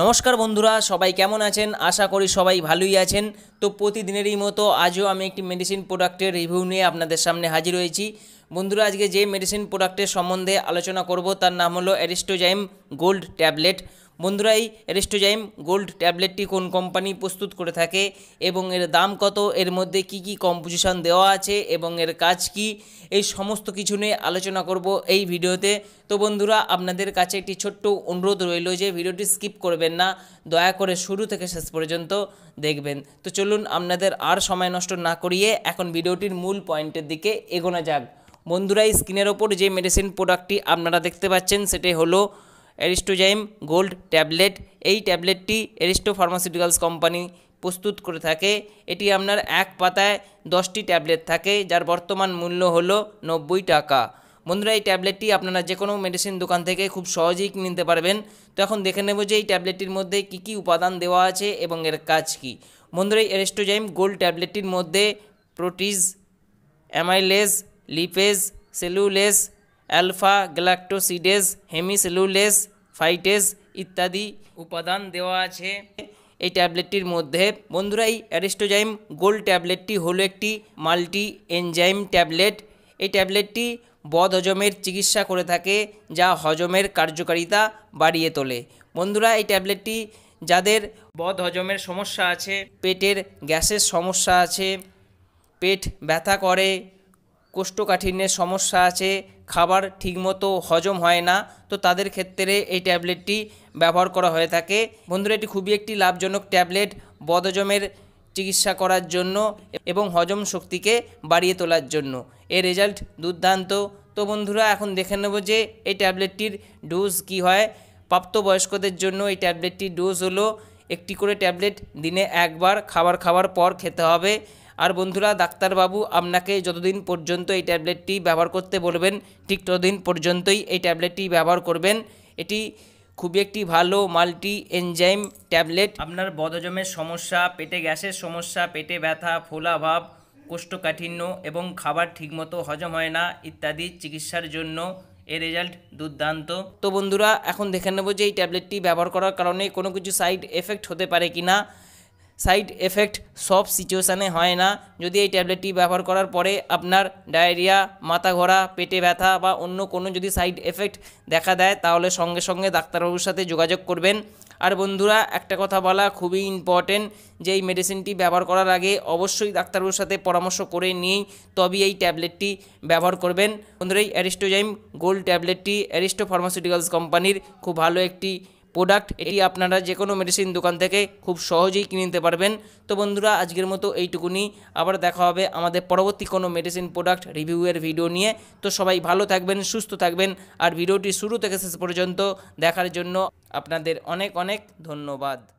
নমস্কার বন্ধুরা সবাই কেমন আছেন আশা করি সবাই ভালোই আছেন তো প্রতিদিনেরই মতো আজও আমি একটি মেডিসিন প্রোডাক্টের রিভিউ নিয়ে আপনাদের সামনে হাজির হয়েছি বন্ধুরা আজকে যে মেডিসিন প্রোডাক্টের সম্বন্ধে আলোচনা করব তার নাম হলো অ্যারিস্টোজাইম গোল্ড ট্যাবলেট বন্ধুরা এই রেস্টোজাইম গোল্ড ট্যাবলেটটি কোন কোম্পানি প্রস্তুত করে থাকে এবং এর দাম কত এর মধ্যে কি কি কম্পোজিশন দেওয়া আছে এবং এর কাজ কি এই সমস্ত কিছু নিয়ে আলোচনা করব এই ভিডিওতে তো বন্ধুরা আপনাদের কাছে একটি ছোট্ট অনুরোধ রইল যে ভিডিওটি স্কিপ করবেন না দয়া করে শুরু থেকে শেষ পর্যন্ত দেখবেন তো চলুন আপনাদের আর সময় নষ্ট না করিয়ে এখন ভিডিওটির মূল পয়েন্টের দিকে এগোনো যাক বন্ধুরা স্ক্রিনের ওপর যে মেডিসিন প্রোডাক্টটি আপনারা দেখতে পাচ্ছেন সেটি হলো অ্যারিস্টোজাইম গোল্ড ট্যাবলেট এই ট্যাবলেটটি অ্যারিস্টো ফার্মাসিউটিক্যালস কোম্পানি প্রস্তুত করে থাকে এটি আপনার এক পাতায় দশটি ট্যাবলেট থাকে যার বর্তমান মূল্য হল নব্বই টাকা বন্ধুরা এই ট্যাবলেটটি আপনারা যে কোনো মেডিসিন দোকান থেকে খুব সহজেই নিতে পারবেন তো এখন দেখে নেব যে এই ট্যাবলেটটির মধ্যে কি কি উপাদান দেওয়া আছে এবং এর কাজ কি বন্ধুরা এই গোল্ড ট্যাবলেটটির মধ্যে protease amylase lipase cellulase alpha galactosidase hemicellulase phytase ইত্যাদি উপাদান দেওয়া আছে এই ট্যাবলেটটির মধ্যে বন্ধুরা এই অ্যারিস্টোজাইম গোল্ড ট্যাবলেটটি হলো একটি মাল্টি এনজাইম ট্যাবলেট এই ট্যাবলেটটি বদ হজমের চিকিৎসা করে থাকে যা হজমের কার্যকারিতা বাড়িয়ে তোলে বন্ধুরা এই ট্যাবলেটটি যাদের বদ হজমের সমস্যা আছে পেটের গ্যাসের সমস্যা আছে পেট ব্যথা করে কোষ্ঠকাঠিন্যের সমস্যা আছে খাবার ঠিকমতো হজম হয় না তো তাদের ক্ষেত্রে এই ট্যাবলেটটি ব্যবহার করা হয়ে থাকে বন্ধুরা এটি খুবই একটি লাভজনক ট্যাবলেট বদজমের চিকিৎসা করার জন্য এবং হজম শক্তিকে বাড়িয়ে তোলার জন্য এর রেজাল্ট দুর্দান্ত তো বন্ধুরা এখন দেখে নেব যে এই ট্যাবলেটটির ডোজ কি হয় প্রাপ্তবয়স্কদের জন্য এই ট্যাবলেটটির ডোজ হলো একটি করে ট্যাবলেট দিনে একবার খাবার খাওয়ার পর খেতে হবে আর বন্ধুরা ডাক্তারবাবু আপনাকে যতদিন পর্যন্ত এই ট্যাবলেটটি ব্যবহার করতে বলবেন ঠিক ততদিন পর্যন্তই এই ট্যাবলেটটি ব্যবহার করবেন এটি খুবই একটি ভালো মাল্টি এনজাইম ট্যাবলেট আপনার বদজমের সমস্যা পেটে গ্যাসের সমস্যা পেটে ব্যথা ফোলাভাব কোষ্ঠকাঠিন্য এবং খাবার ঠিকমতো হজম হয় না ইত্যাদি চিকিৎসার জন্য এর রেজাল্ট দুর্দান্ত তো বন্ধুরা এখন দেখে নেব যে এই ট্যাবলেটটি ব্যবহার করার কারণে কোনো কিছু সাইড এফেক্ট হতে পারে কি না সাইড এফেক্ট সব সিচুয়েশানে হয় না যদি এই ট্যাবলেটটি ব্যবহার করার পরে আপনার ডায়রিয়া মাথা ঘোরা পেটে ব্যথা বা অন্য কোনো যদি সাইড এফেক্ট দেখা দেয় তাহলে সঙ্গে সঙ্গে ডাক্তারবাবুর সাথে যোগাযোগ করবেন আর বন্ধুরা একটা কথা বলা খুবই ইম্পর্টেন্ট যে এই মেডিসিনটি ব্যবহার করার আগে অবশ্যই ডাক্তারবাবুর সাথে পরামর্শ করে নিয়েই তবেই এই ট্যাবলেটটি ব্যবহার করবেন বন্ধুরা এই অ্যারিস্টোজাইম গোল্ড ট্যাবলেটটি অ্যারিস্টো ফার্মাসিউটিক্যালস কোম্পানির খুব ভালো একটি প্রোডাক্ট এটি আপনারা যে কোনো মেডিসিন দোকান থেকে খুব সহজেই কিনে নিতে পারবেন তো বন্ধুরা আজকের মতো এইটুকুনি আবার দেখা হবে আমাদের পরবর্তী কোনো মেডিসিন প্রোডাক্ট রিভিউয়ের ভিডিও নিয়ে তো সবাই ভালো থাকবেন সুস্থ থাকবেন আর ভিডিওটি শুরু থেকে শেষ পর্যন্ত দেখার জন্য আপনাদের অনেক অনেক ধন্যবাদ